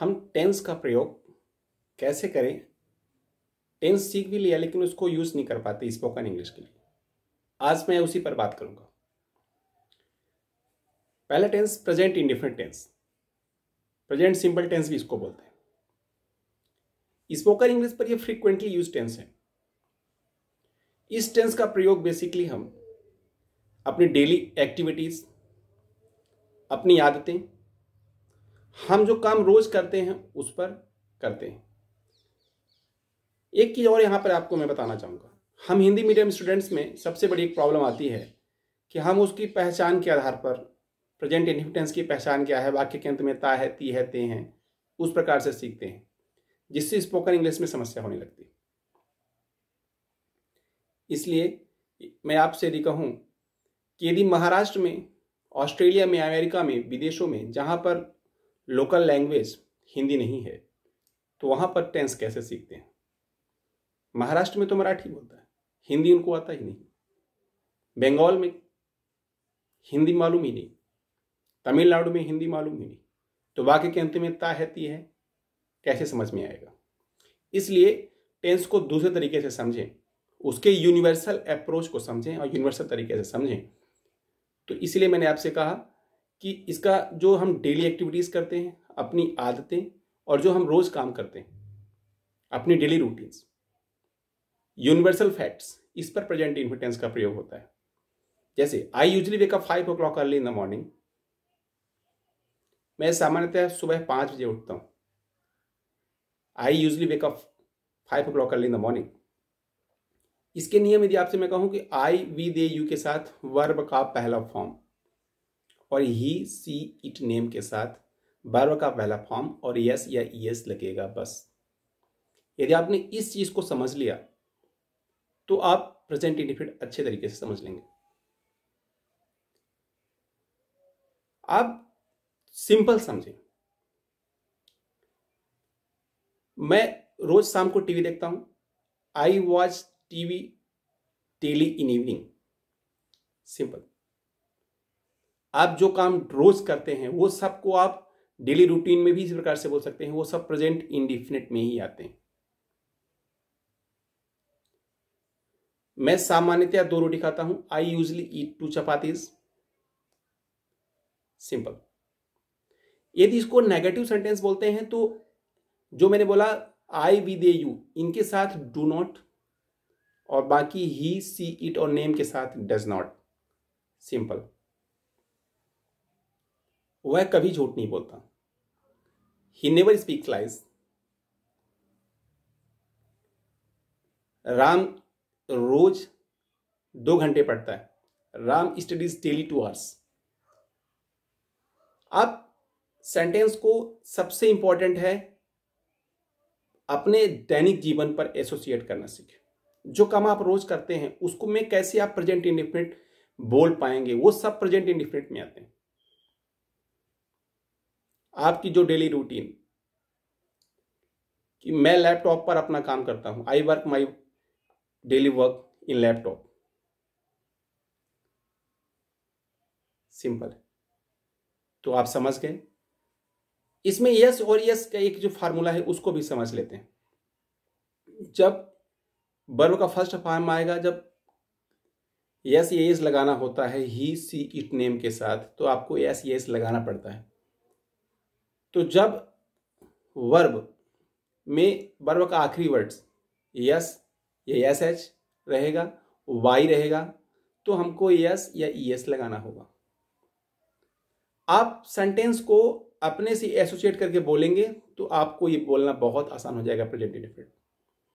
हम टेंस का प्रयोग कैसे करें टेंस सीख भी लिया लेकिन उसको यूज़ नहीं कर पाते स्पोकन इंग्लिश के लिए आज मैं उसी पर बात करूंगा पहला tense present different tense present simple tense भी इसको बोलते हैं स्पोकन इंग्लिश पर यह फ्रीक्वेंटली यूज टेंस है इस टेंस का प्रयोग बेसिकली हम अपनी डेली एक्टिविटीज़ अपनी आदतें हम जो काम रोज करते हैं उस पर करते हैं एक चीज़ और यहाँ पर आपको मैं बताना चाहूँगा हम हिंदी मीडियम स्टूडेंट्स में सबसे बड़ी एक प्रॉब्लम आती है कि हम उसकी पहचान के आधार पर प्रेजेंट इन्फिटेंस की पहचान क्या है वाक्य के अंत में ता है ती है ते हैं उस प्रकार से सीखते हैं जिससे स्पोकन इंग्लिश में समस्या होने लगती है इसलिए मैं आपसे यदि कहूँ कि यदि महाराष्ट्र में ऑस्ट्रेलिया में अमेरिका में विदेशों में जहाँ पर लोकल लैंग्वेज हिंदी नहीं है तो वहाँ पर टेंस कैसे सीखते हैं महाराष्ट्र में तो मराठी बोलता है हिंदी उनको आता ही नहीं बंगाल में हिंदी मालूम ही नहीं तमिलनाडु में हिंदी मालूम ही नहीं तो वाक्य के अंत में ता हैती है कैसे समझ में आएगा इसलिए टेंस को दूसरे तरीके से समझें उसके यूनिवर्सल अप्रोच को समझें और यूनिवर्सल तरीके से समझें तो इसलिए मैंने आपसे कहा कि इसका जो हम डेली एक्टिविटीज़ करते हैं अपनी आदतें और जो हम रोज़ काम करते हैं अपनी डेली रूटीन्स यूनिवर्सल फैक्ट्स इस पर प्रेजेंट इन्फिटेंस का प्रयोग होता है जैसे I usually wake up five o'clock early in the morning मैं सामान्यतः सुबह पाँच बजे उठता हूँ I usually wake up five o'clock early in the morning इसके नियम यदि आपसे मैं कहूँ कि आई वी दे यू के साथ वर्ब का पहला फॉर्म और ही सी इट नेम के साथ बारह का पहला फॉर्म और यस या यस लगेगा बस यदि आपने इस चीज़ को समझ लिया तो आप प्रेजेंट इंडिफिट अच्छे तरीके से समझ लेंगे आप सिंपल समझें मैं रोज शाम को टीवी देखता हूं I watch TV daily in evening simple आप जो काम रोज करते हैं वो सबको आप डेली रूटीन में भी इस प्रकार से बोल सकते हैं वो सब प्रेजेंट इनडिफिनिट में ही आते हैं मैं सामान्यतया दो रोटी खाता हूं I usually eat two chapatis simple यदि इसको नेगेटिव सेंटेंस बोलते हैं तो जो मैंने बोला आई वी दे यू इनके साथ डू नॉट और बाकी ही सी इट और नेम के साथ डज नॉट सिंपल वह कभी झूठ नहीं बोलता he never speak lies Ram रोज दो घंटे पढ़ता है Ram studies daily two hours आप सेंटेंस को सबसे इंपॉर्टेंट है अपने दैनिक जीवन पर एसोसिएट करना सीखें जो काम आप रोज करते हैं उसको में कैसे आप प्रेजेंट इंडिफिनिट बोल पाएंगे वो सब प्रेजेंट इंडिफिनिट में आते हैं आपकी जो डेली रूटीन कि मैं लैपटॉप पर अपना काम करता हूं I work my daily work in laptop simple तो आप समझ गए इसमें यस और यस का एक जो फार्मूला है उसको भी समझ लेते हैं जब बर्व का फर्स्ट फॉर्म आएगा जब यस ये लगाना होता है ही सी इट नेम के साथ तो आपको यस ये लगाना पड़ता है तो जब वर्ब में वर्ब का आखिरी वर्ड्स यस या यस एच रहेगा वाई रहेगा तो हमको यस या ई एस लगाना होगा आप सेंटेंस को अपने से एसोसिएट करके बोलेंगे तो आपको ये बोलना बहुत आसान हो जाएगा प्रेजेंट इंडिफिट